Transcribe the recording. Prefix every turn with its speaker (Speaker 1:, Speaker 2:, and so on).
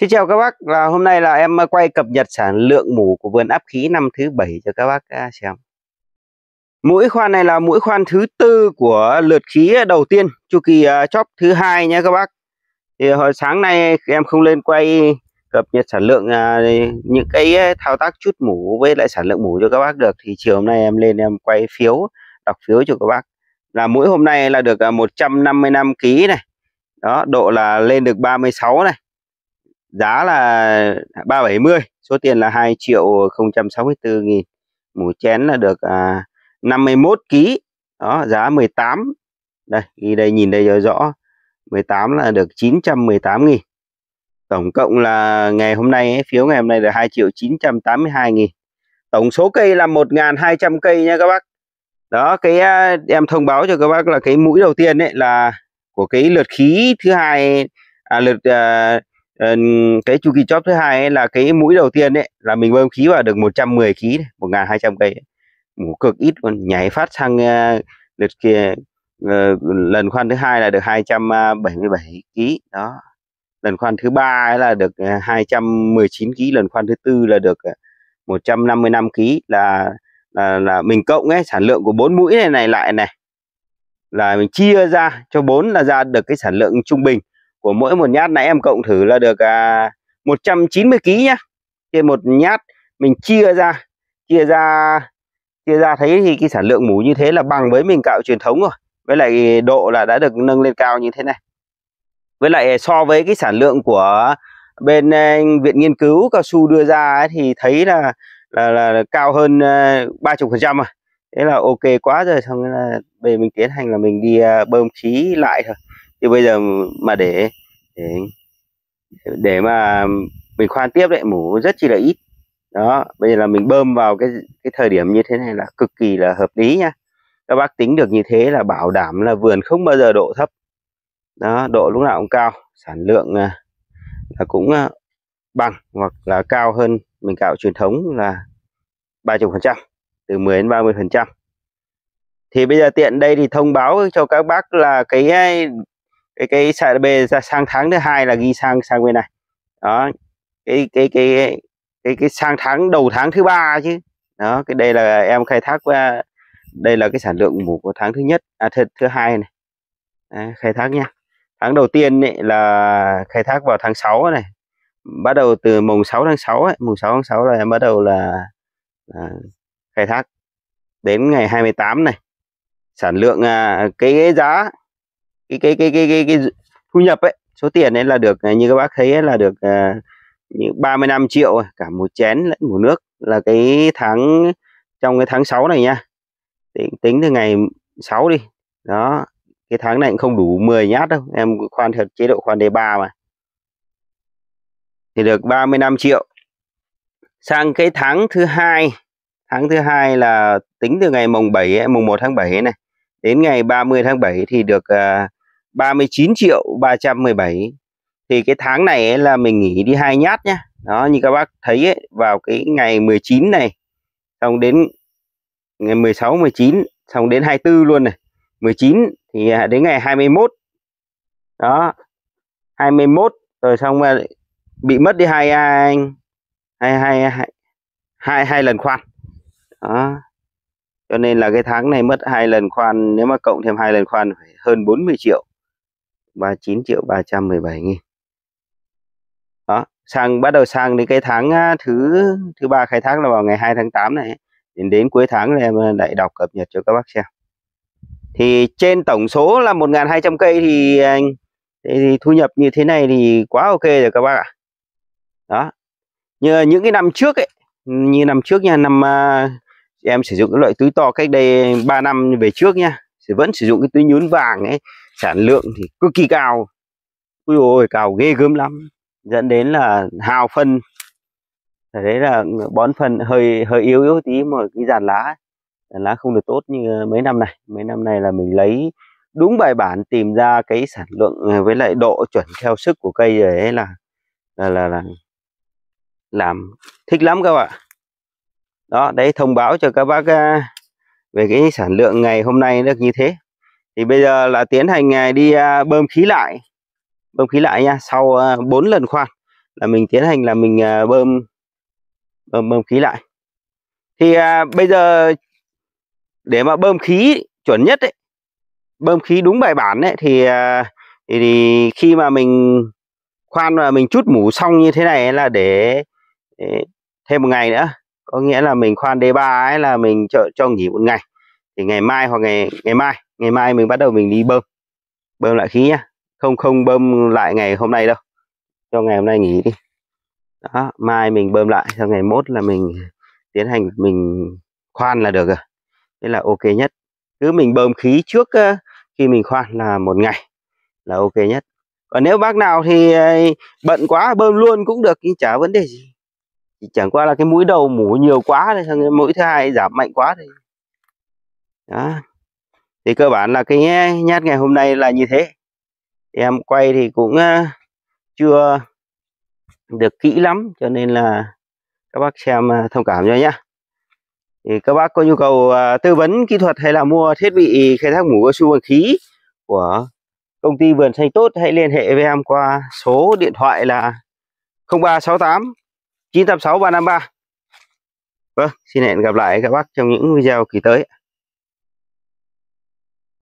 Speaker 1: Xin chào các bác, là hôm nay là em quay cập nhật sản lượng mủ của vườn áp khí năm thứ bảy cho các bác à, xem. Mũi khoan này là mũi khoan thứ tư của lượt khí đầu tiên, chu kỳ à, chóp thứ hai nhé các bác. Thì hồi sáng nay em không lên quay cập nhật sản lượng à, những cái thao tác chút mủ với lại sản lượng mủ cho các bác được thì chiều hôm nay em lên em quay phiếu, đọc phiếu cho các bác. Là mũi hôm nay là được 155 kg này. Đó, độ là lên được 36 này giá là 370 số tiền là 2 triệu 064 nghìn mù chén là được à, 51 kg đó giá 18 đây ghi đây nhìn đây cho rõ 18 là được 918 nghìn tổng cộng là ngày hôm nay ấy, phiếu ngày hôm nay là 2 triệu 982 nghìn tổng số cây là 1.200 cây nha các bác đó cái à, em thông báo cho các bác là cái mũi đầu tiên ấy là của cái lượt khí thứ hai à, lượt à, Ờ, cái chu kỳ chóp thứ hai ấy là cái mũi đầu tiên ấy là mình bơm khí vào được 110 khí 1200 cây ấy. cực ít còn nhảy phát sang lượt ờ, kia ờ, lần khoan thứ hai là được 277 ký đó lần khoan thứ ba là được 219 ký lần khoan thứ tư là được 155 ký là là, là mình cộng ấy sản lượng của bốn mũi này này lại này là mình chia ra cho bốn là ra được cái sản lượng trung bình của mỗi một nhát nãy em cộng thử là được à, 190 kg nhá trên một nhát mình chia ra chia ra chia ra thấy thì cái sản lượng mủ như thế là bằng với mình cạo truyền thống rồi với lại độ là đã được nâng lên cao như thế này với lại so với cái sản lượng của bên à, viện nghiên cứu cao su đưa ra ấy, thì thấy là là, là, là cao hơn à, ba chục phần trăm rồi thế là ok quá rồi xong là về mình tiến hành là mình đi à, bơm khí lại thôi thì bây giờ mà để để, để mà mình khoan tiếp lại mủ rất chi là ít đó bây giờ là mình bơm vào cái cái thời điểm như thế này là cực kỳ là hợp lý nha các bác tính được như thế là bảo đảm là vườn không bao giờ độ thấp đó độ lúc nào cũng cao sản lượng à, là cũng à, bằng hoặc là cao hơn mình cạo truyền thống là 30 phần trăm từ 10 đến 30 phần trăm thì bây giờ tiện đây thì thông báo cho các bác là cái cái cái sợi bê sang tháng thứ hai là ghi sang sang bên này đó cái cái cái cái cái, sang tháng đầu tháng thứ ba chứ đó cái đây là em khai thác qua đây là cái sản lượng mủ của tháng thứ nhất à thứ, thứ hai này à, khai thác nha tháng đầu tiên ấy là khai thác vào tháng 6 này bắt đầu từ mùng 6 tháng 6 ấy, mùng 6 tháng 6 là em bắt đầu là à, khai thác đến ngày 28 này sản lượng à, cái giá cái cái cái cái, cái, cái thu nhập ấy số tiền ấy là được à, như các bác thấy ấy là được à, như ba mươi năm triệu cả một chén lẫn một nước là cái tháng trong cái tháng 6 này nha tính tính từ ngày 6 đi đó cái tháng này cũng không đủ 10 nhát đâu em khoan thật chế độ khoan đề 3 mà thì được 35 triệu sang cái tháng thứ hai tháng thứ hai là tính từ ngày mùng 7 ấy, mùng 1 tháng 7 này đến ngày 30 tháng 7 thì được uh, 39 triệu 317 thì cái tháng này ấy là mình nghỉ đi hai nhát nhá đó như các bác thấy ấy, vào cái ngày 19 này xong đến ngày 16 19 xong đến 24 luôn này 19 thì à, đến ngày 21 đó 21 rồi xong bị mất đi hai à, anh hai hai hai hai, hai lần khoan đó cho nên là cái tháng này mất hai lần khoan nếu mà cộng thêm hai lần khoan phải hơn 40 triệu 39 triệu 317 nghìn đó sang bắt đầu sang đến cái tháng thứ thứ ba khai thác là vào ngày 2 tháng 8 này đến đến cuối tháng là em ờ, lại đọc cập nhật cho các bác xem thì trên tổng số là 1.200 cây thì, ờ, thì thu nhập như thế này thì quá ok rồi các bác ạ đó như những cái năm trước ấy như năm trước nha năm uh, em sử dụng cái loại túi to cách đây 3 năm về trước nha thì vẫn sử dụng cái túi nhún vàng ấy sản lượng thì cực kỳ cao ui ôi cao ghê gớm lắm dẫn đến là hào phân đấy là bón phân hơi hơi yếu yếu tí mà cái dàn lá dàn lá không được tốt như mấy năm này mấy năm này là mình lấy đúng bài bản tìm ra cái sản lượng à, với lại độ chuẩn theo sức của cây rồi ấy là là là, là làm thích lắm các bạn đó đấy thông báo cho các bác à, về cái sản lượng ngày hôm nay được như thế thì bây giờ là tiến hành ngày đi à, bơm khí lại bơm khí lại nha sau 4 à, lần khoan là mình tiến hành là mình à, bơm bơm bơm khí lại thì à, bây giờ để mà bơm khí chuẩn nhất ấy bơm khí đúng bài bản ấy thì à, thì, thì khi mà mình khoan và mình chút mủ xong như thế này là để, để thêm một ngày nữa có nghĩa là mình khoan D3 ấy là mình cho, cho nghỉ một ngày thì ngày mai hoặc ngày ngày mai ngày mai mình bắt đầu mình đi bơm bơm lại khí nhá không không bơm lại ngày hôm nay đâu cho ngày hôm nay nghỉ đi đó mai mình bơm lại sau ngày mốt là mình tiến hành mình khoan là được rồi thế là ok nhất cứ mình bơm khí trước khi mình khoan là một ngày là ok nhất còn nếu bác nào thì bận quá bơm luôn cũng được nhưng chả vấn đề gì chỉ chẳng qua là cái mũi đầu mũi nhiều quá này sang cái mũi thứ hai giảm mạnh quá thì đó thì cơ bản là cái nhát ngày hôm nay là như thế em quay thì cũng ờ, chưa được kỹ lắm cho nên là các bác xem ờ, thông cảm cho nhé thì các bác có nhu cầu ờ, tư vấn kỹ thuật hay là mua thiết bị khai thác mũ cao su bằng khí của công ty vườn xanh tốt hãy liên hệ với em qua số điện thoại là 0368 986 353. Vâng, xin hẹn gặp lại các bác trong những video kỳ tới.